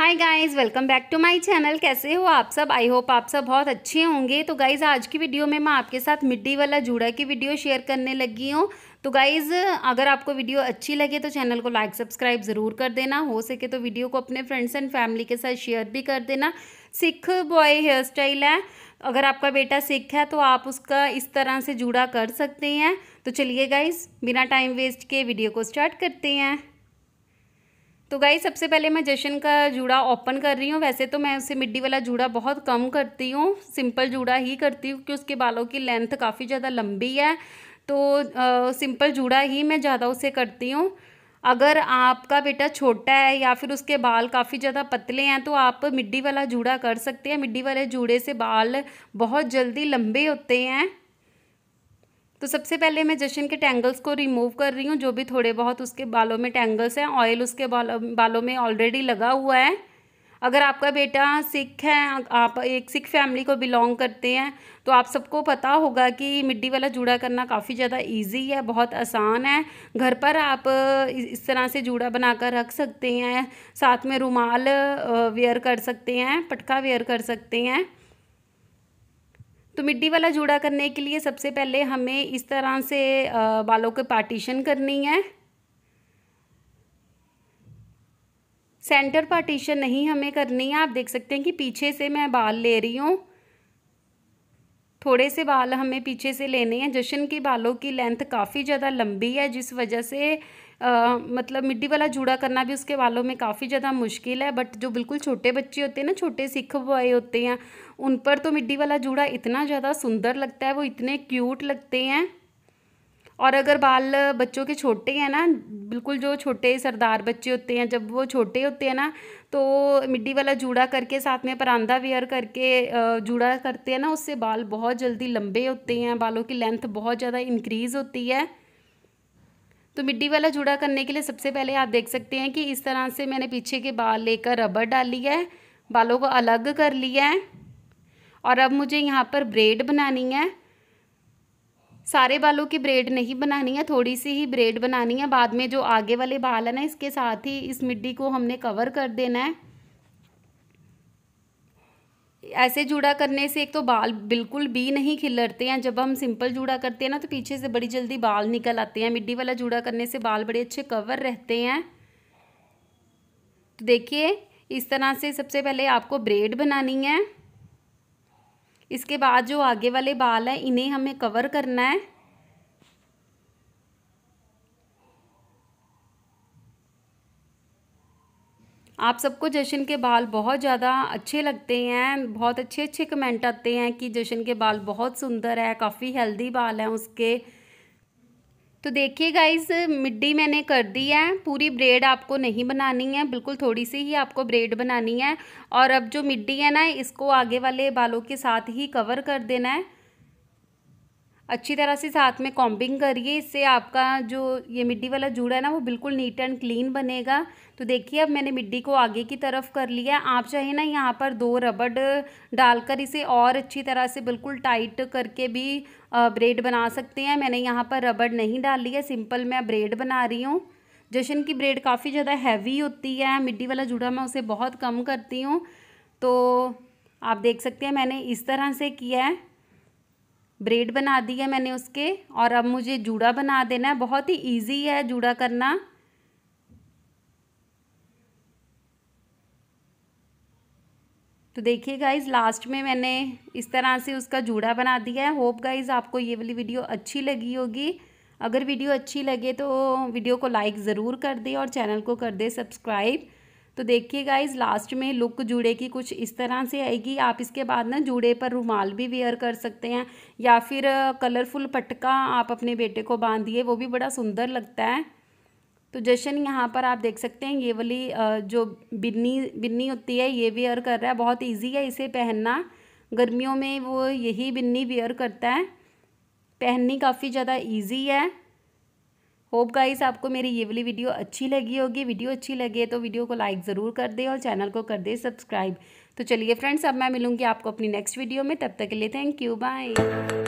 hi guys welcome back to my channel कैसे हो आप सब आई होप आप सब बहुत अच्छे होंगे तो गाइस आज की वीडियो में मैं आपके साथ मिड्डी वाला जूड़ा की वीडियो शेयर करने लगी हूँ तो गाइज़ अगर आपको वीडियो अच्छी लगे तो चैनल को लाइक सब्सक्राइब ज़रूर कर देना हो सके तो वीडियो को अपने फ्रेंड्स एंड फैमिली के साथ शेयर भी कर देना सिख बॉय हेयर स्टाइल है अगर आपका बेटा सिख है तो आप उसका इस तरह से जूड़ा कर सकते हैं तो चलिए गाइज़ बिना टाइम वेस्ट के वीडियो को स्टार्ट करते हैं तो गाई सबसे पहले मैं जशन का जूड़ा ओपन कर रही हूँ वैसे तो मैं उसे मिड्डी वाला जूड़ा बहुत कम करती हूँ सिंपल जूड़ा ही करती हूँ क्योंकि उसके बालों की लेंथ काफ़ी ज़्यादा लंबी है तो आ, सिंपल जूड़ा ही मैं ज़्यादा उसे करती हूँ अगर आपका बेटा छोटा है या फिर उसके बाल काफ़ी ज़्यादा पतले हैं तो आप मिड्डी वाला जूड़ा कर सकते हैं मिड्डी वाले जूड़े से बाल बहुत जल्दी लंबे होते हैं तो सबसे पहले मैं जशन के टैंगल्स को रिमूव कर रही हूँ जो भी थोड़े बहुत उसके बालों में टैंगल्स हैं ऑयल उसके बालों बालों में ऑलरेडी लगा हुआ है अगर आपका बेटा सिख है आप एक सिख फैमिली को बिलोंग करते हैं तो आप सबको पता होगा कि मिट्टी वाला जूड़ा करना काफ़ी ज़्यादा इजी है बहुत आसान है घर पर आप इस तरह से जूड़ा बनाकर रख सकते हैं साथ में रुमाल वेयर कर सकते हैं पटका वेयर कर सकते हैं तो मिट्टी वाला जूड़ा करने के लिए सबसे पहले हमें इस तरह से बालों के पार्टीशन करनी है सेंटर पार्टीशन नहीं हमें करनी है आप देख सकते हैं कि पीछे से मैं बाल ले रही हूँ थोड़े से बाल हमें पीछे से लेने हैं जशन के बालों की लेंथ काफ़ी ज़्यादा लंबी है जिस वजह से आ, मतलब मिट्टी वाला जूड़ा करना भी उसके बालों में काफ़ी ज़्यादा मुश्किल है बट जो बिल्कुल छोटे बच्चे होते हैं ना छोटे सिख बॉय होते हैं उन पर तो मिड्डी वाला जूड़ा इतना ज़्यादा सुंदर लगता है वो इतने क्यूट लगते हैं और अगर बाल बच्चों के छोटे हैं ना बिल्कुल जो छोटे सरदार बच्चे होते हैं जब वो छोटे होते हैं ना तो मिट्टी वाला जूड़ा करके साथ में परांदा वेयर करके जूड़ा करते हैं ना उससे बाल बहुत जल्दी लंबे होते हैं बालों की लेंथ बहुत ज़्यादा इंक्रीज़ होती है तो मिड्डी वाला जुड़ा करने के लिए सबसे पहले आप देख सकते हैं कि इस तरह से मैंने पीछे के बाल लेकर रबर डाली है बालों को अलग कर लिया है और अब मुझे यहाँ पर ब्रेड बनानी है सारे बालों की ब्रेड नहीं बनानी है थोड़ी सी ही ब्रेड बनानी है बाद में जो आगे वाले बाल है ना इसके साथ ही इस मिड्डी को हमने कवर कर देना है ऐसे जूड़ा करने से एक तो बाल बिल्कुल भी नहीं खिलरते हैं जब हम सिंपल जूड़ा करते हैं ना तो पीछे से बड़ी जल्दी बाल निकल आते हैं मिड्डी वाला जूड़ा करने से बाल बड़े अच्छे कवर रहते हैं तो देखिए इस तरह से सबसे पहले आपको ब्रेड बनानी है इसके बाद जो आगे वाले बाल हैं इन्हें हमें कवर करना है आप सबको जशन के बाल बहुत ज़्यादा अच्छे लगते हैं बहुत अच्छे अच्छे कमेंट आते हैं कि जशन के बाल बहुत सुंदर है काफ़ी हेल्दी बाल हैं उसके तो देखिए गाइस मिड्डी मैंने कर दी है पूरी ब्रेड आपको नहीं बनानी है बिल्कुल थोड़ी सी ही आपको ब्रेड बनानी है और अब जो मिड्डी है ना इसको आगे वाले बालों के साथ ही कवर कर देना है अच्छी तरह से साथ में कॉम्बिंग करिए इससे आपका जो ये मिड्डी वाला जूड़ा है ना वो बिल्कुल नीट एंड क्लीन बनेगा तो देखिए अब मैंने मिड्डी को आगे की तरफ कर लिया आप चाहे ना यहाँ पर दो रबड़ डालकर इसे और अच्छी तरह से बिल्कुल टाइट करके भी ब्रेड बना सकते हैं मैंने यहाँ पर रबड़ नहीं डाली है सिंपल मैं ब्रेड बना रही हूँ जशन की ब्रेड काफ़ी ज़्यादा हैवी होती है मिड्डी वाला जूड़ा मैं उसे बहुत कम करती हूँ तो आप देख सकते हैं मैंने इस तरह से किया है ब्रेड बना दी है मैंने उसके और अब मुझे जूड़ा बना देना है बहुत ही इजी है जूड़ा करना तो देखिए गाइज लास्ट में मैंने इस तरह से उसका जूड़ा बना दिया है होप गाइज आपको ये वाली वीडियो अच्छी लगी होगी अगर वीडियो अच्छी लगे तो वीडियो को लाइक ज़रूर कर दे और चैनल को कर दे सब्सक्राइब तो देखिए गाइज लास्ट में लुक जूड़े की कुछ इस तरह से आएगी आप इसके बाद ना जूड़े पर रुमाल भी वेयर कर सकते हैं या फिर कलरफुल पटका आप अपने बेटे को बांधिए वो भी बड़ा सुंदर लगता है तो जशन यहाँ पर आप देख सकते हैं ये वाली जो बिन्नी बिन्नी होती है ये वेयर कर रहा है बहुत ईजी है इसे पहनना गर्मियों में वो यही बिन्नी वेयर करता है पहननी काफ़ी ज़्यादा ईजी है होप गाइस आपको मेरी ये वाली वीडियो अच्छी लगी होगी वीडियो अच्छी लगे तो वीडियो को लाइक ज़रूर कर दे और चैनल को कर दे सब्सक्राइब तो चलिए फ्रेंड्स अब मैं मिलूंगी आपको अपनी नेक्स्ट वीडियो में तब तक के लिए थैंक यू बाय